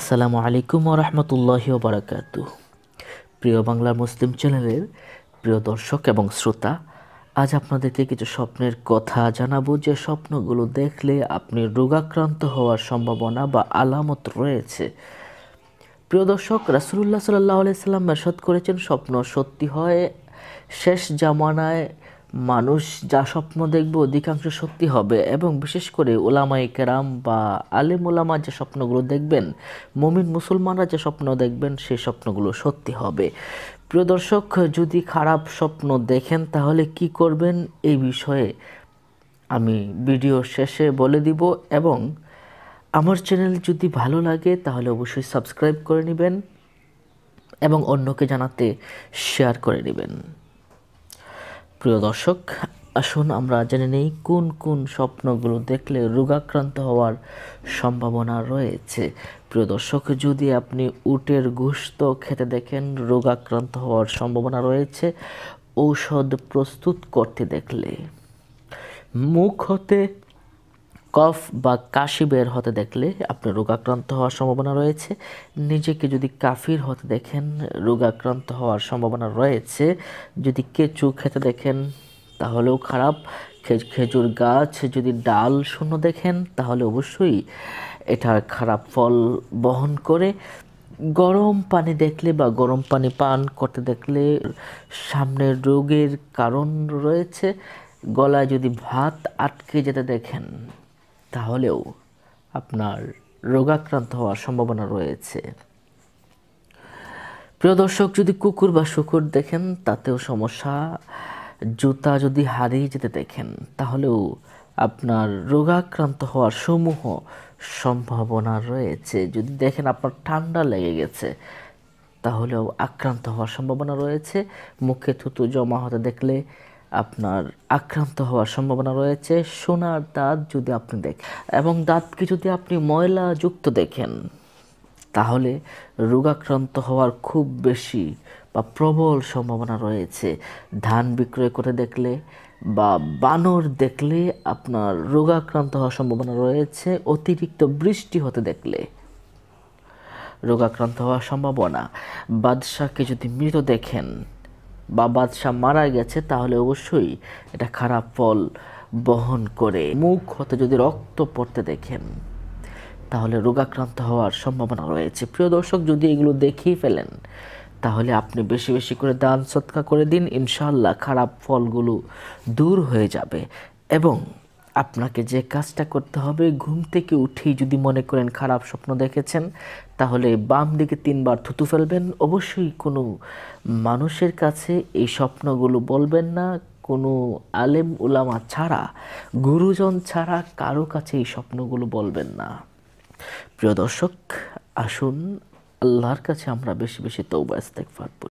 আসসালামু আলাইকুম রহমতুল্লাহ বারাকাত প্রিয় বাংলা মুসলিম চ্যানেলের প্রিয় দর্শক এবং শ্রোতা আজ আপনাদেরকে কিছু স্বপ্নের কথা জানাবো যে স্বপ্নগুলো দেখলে আপনি রোগাক্রান্ত হওয়ার সম্ভাবনা বা আলামত রয়েছে প্রিয় দর্শক রাসুলুল্লাহ সাল্লাহ সাল্লাম মেরসদ করেছেন স্বপ্ন সত্যি হয় শেষ জামানায় মানুষ যা স্বপ্ন দেখবে অধিকাংশ সত্যি হবে এবং বিশেষ করে ওলামাই কেরাম বা আলিম ওলামা যে স্বপ্নগুলো দেখবেন মমিন মুসলমানরা যে স্বপ্ন দেখবেন সেই স্বপ্নগুলো সত্যি হবে প্রিয় দর্শক যদি খারাপ স্বপ্ন দেখেন তাহলে কি করবেন এই বিষয়ে আমি ভিডিও শেষে বলে দিব এবং আমার চ্যানেল যদি ভালো লাগে তাহলে অবশ্যই সাবস্ক্রাইব করে নেবেন এবং অন্যকে জানাতে শেয়ার করে নেবেন প্রিয় দর্শক আসুন আমরা জেনে নেই কোন কোন স্বপ্নগুলো দেখলে রোগাক্রান্ত হওয়ার সম্ভাবনা রয়েছে প্রিয় দর্শক যদি আপনি উটের গোস্ত খেতে দেখেন রোগাক্রান্ত হওয়ার সম্ভাবনা রয়েছে ঔষধ প্রস্তুত করতে দেখলে মুখ হতে কফ বা কাশি বের হতে দেখলে আপনার রোগাক্রান্ত হওয়ার সম্ভাবনা রয়েছে নিজেকে যদি কাফির হতে দেখেন রোগাক্রান্ত হওয়ার সম্ভাবনা রয়েছে যদি কেঁচু খেতে দেখেন তাহলেও খারাপ খেজুর গাছ যদি ডাল শূন্য দেখেন তাহলে অবশ্যই এটার খারাপ ফল বহন করে গরম পানি দেখলে বা গরম পানি পান করতে দেখলে সামনের রোগের কারণ রয়েছে গলায় যদি ভাত আটকে যেতে দেখেন তাহলেও আপনার রোগাক্রান্ত হওয়ার সম্ভাবনা রয়েছে প্রিয় দর্শক যদি কুকুর বা শুকুর দেখেন তাতেও সমস্যা জুতা যদি হারিয়ে যেতে দেখেন তাহলেও আপনার রোগাক্রান্ত হওয়ার সমূহ সম্ভাবনা রয়েছে যদি দেখেন আপনার ঠান্ডা লেগে গেছে তাহলেও আক্রান্ত হওয়ার সম্ভাবনা রয়েছে মুখে থুতু জমা হতে দেখলে আপনার আক্রান্ত হওয়ার সম্ভাবনা রয়েছে সোনার দাঁত যদি আপনি দেখেন এবং দাঁতকে যদি আপনি ময়লাযুক্ত দেখেন তাহলে রোগাক্রান্ত হওয়ার খুব বেশি বা প্রবল সম্ভাবনা রয়েছে ধান বিক্রয় করে দেখলে বা বানর দেখলে আপনার রোগাক্রান্ত হওয়ার সম্ভাবনা রয়েছে অতিরিক্ত বৃষ্টি হতে দেখলে রোগাক্রান্ত হওয়ার সম্ভাবনা বাদশাহকে যদি মৃত দেখেন বা বাদশাহ মারা গেছে তাহলে অবশ্যই এটা খারাপ ফল বহন করে মুখ হতে যদি রক্ত পড়তে দেখেন তাহলে রোগাক্রান্ত হওয়ার সম্ভাবনা রয়েছে প্রিয় দর্শক যদি এগুলো দেখেই ফেলেন তাহলে আপনি বেশি বেশি করে দান সৎকা করে দিন ইনশাল্লাহ খারাপ ফলগুলো দূর হয়ে যাবে এবং আপনাকে যে কাজটা করতে হবে ঘুম থেকে উঠেই যদি মনে করেন খারাপ স্বপ্ন দেখেছেন তাহলে বাম দিকে তিনবার থুতু ফেলবেন অবশ্যই কোনো মানুষের কাছে এই স্বপ্নগুলো বলবেন না কোনো আলেম উলামা ছাড়া গুরুজন ছাড়া কারো কাছে এই স্বপ্নগুলো বলবেন না প্রিয় দর্শক আসুন আল্লাহর কাছে আমরা বেশি বেশি তৌবাস্তেক ইস্তেকফার